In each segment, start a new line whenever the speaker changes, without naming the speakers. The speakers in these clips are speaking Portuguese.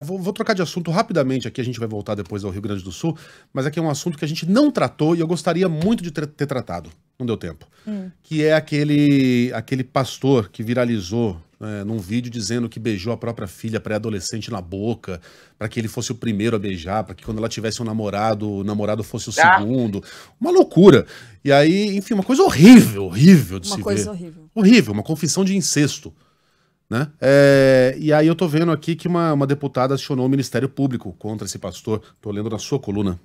Vou, vou, trocar de assunto rapidamente aqui, a gente vai voltar depois ao Rio Grande do Sul, mas aqui é um assunto que a gente não tratou e eu gostaria muito de ter, ter tratado, não deu tempo. Hum. Que é aquele, aquele pastor que viralizou é, num vídeo dizendo que beijou a própria filha pré-adolescente na boca, para que ele fosse o primeiro a beijar, para que quando ela tivesse um namorado, o namorado fosse o ah. segundo. Uma loucura. E aí, enfim, uma coisa horrível, horrível de uma se ver. Uma coisa horrível. Horrível, uma confissão de incesto. Né? É, e aí eu tô vendo aqui que uma, uma deputada acionou o Ministério Público contra esse pastor. Tô lendo na sua coluna.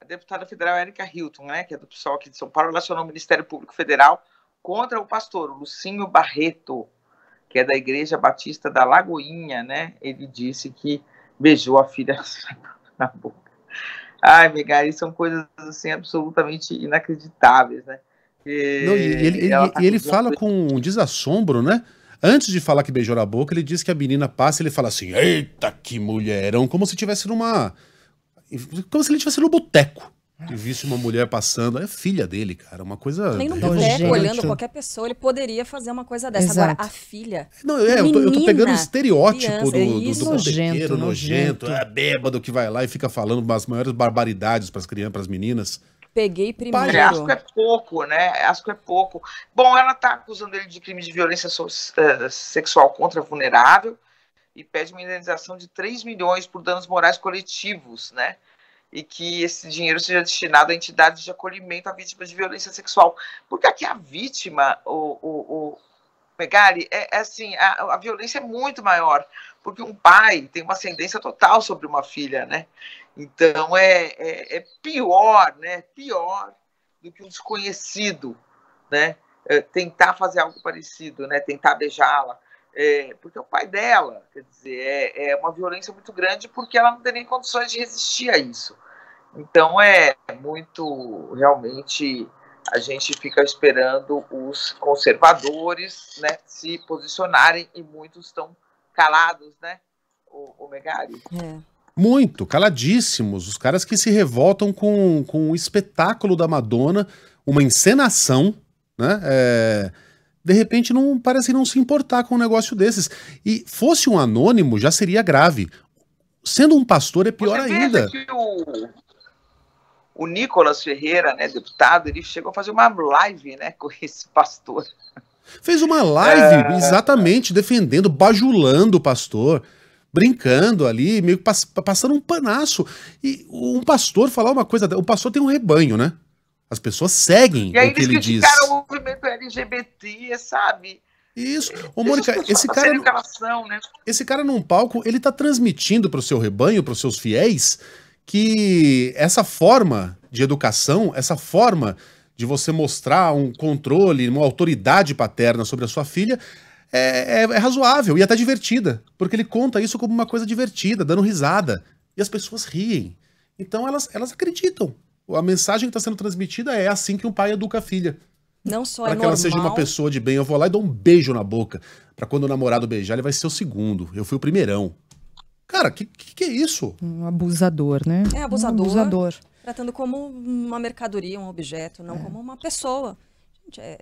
A deputada federal Érica Hilton, né, que é do PSOL aqui de São Paulo, acionou o Ministério Público Federal contra o pastor Lucinho Barreto, que é da Igreja Batista da Lagoinha, né? Ele disse que beijou a filha na boca. Ai, isso são coisas assim absolutamente inacreditáveis, né? E, Não, e ele, ele, tá ele fala
com um desassombro, né? Antes de falar que beijou na boca, ele diz que a menina passa e ele fala assim: Eita, que mulherão! Como se tivesse numa. Como se ele estivesse no boteco. E visse uma mulher passando, é filha dele, cara, uma coisa. Nem no boteco, olhando qualquer pessoa, ele poderia fazer uma coisa dessa. Exato. Agora, a filha. Não, é, eu, tô, eu, tô, pegando o estereótipo criança, do, é do, do nojento, nojento, nojento, é bêbado que vai lá e fica falando as maiores barbaridades para as crianças, para as meninas.
Peguei primeiro. É, acho que é pouco, né? É acho que é pouco. Bom, ela está acusando ele de crime de violência so eh, sexual contra vulnerável e pede uma indenização de 3 milhões por danos morais coletivos, né? E que esse dinheiro seja destinado a entidades de acolhimento a vítimas de violência sexual. Porque aqui a vítima, o, o, o é, é, assim, a, a, violência é muito maior, porque um pai tem uma ascendência total sobre uma filha, né? Então é, é, é pior, né? Pior do que um desconhecido, né? É, tentar fazer algo parecido, né? Tentar beijá-la, é, porque é o pai dela, quer dizer, é, é uma violência muito grande porque ela não tem nem condições de resistir a isso. Então é muito, realmente, a gente fica esperando os conservadores, né, se posicionarem e muitos estão calados, né, o, o Megari. É.
Muito, caladíssimos. Os caras que se revoltam com, com o espetáculo da Madonna, uma encenação, né? É, de repente não parecem não se importar com um negócio desses. E fosse um anônimo, já seria grave. Sendo um pastor é pior Você ainda. Que
o, o Nicolas Ferreira, né, deputado, ele chegou a fazer uma live né, com esse pastor.
Fez uma live, é... exatamente, defendendo, bajulando o pastor brincando ali, meio pass passando um panaço. E um pastor falar uma coisa, o pastor tem um rebanho, né? As pessoas seguem e aí o que ele diz.
o movimento LGBT, sabe? Isso. Ô, Mônica, esse cara.
Educação, né? Esse cara num palco, ele tá transmitindo pro seu rebanho, pros seus fiéis, que essa forma de educação, essa forma de você mostrar um controle, uma autoridade paterna sobre a sua filha, é, é, é razoável e até divertida, porque ele conta isso como uma coisa divertida, dando risada. E as pessoas riem. Então elas, elas acreditam. A mensagem que está sendo transmitida é assim que um pai educa a filha. Não só pra é que normal. ela seja uma pessoa de bem. Eu vou lá e dou um beijo na boca. para quando o namorado beijar, ele vai ser o segundo. Eu fui o primeirão. Cara, que, que, que é isso? Um abusador, né? É abusador. Um abusador. Tratando como uma mercadoria, um objeto, não é. como uma pessoa. Gente, é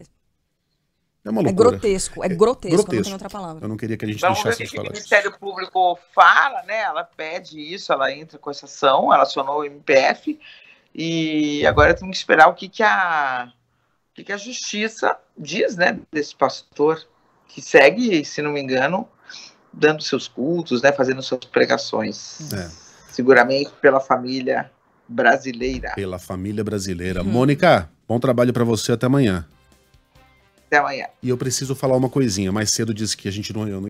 é uma loucura. É, é grotesco, é grotesco, grotesco. não tem outra palavra. Eu não queria que a gente Vamos então, deixasse ver de que falar. O
Ministério Público fala, né? Ela pede isso, ela entra com essa ação, ela acionou o MPF e agora tem que esperar o que, que a o que, que a justiça diz, né, desse pastor que segue, se não me engano, dando seus cultos, né, fazendo suas pregações. É. Seguramente pela família brasileira. Pela
família brasileira. Hum. Mônica, bom trabalho para você até amanhã. Até amanhã. E eu preciso falar uma coisinha. Mais cedo disse que a gente não,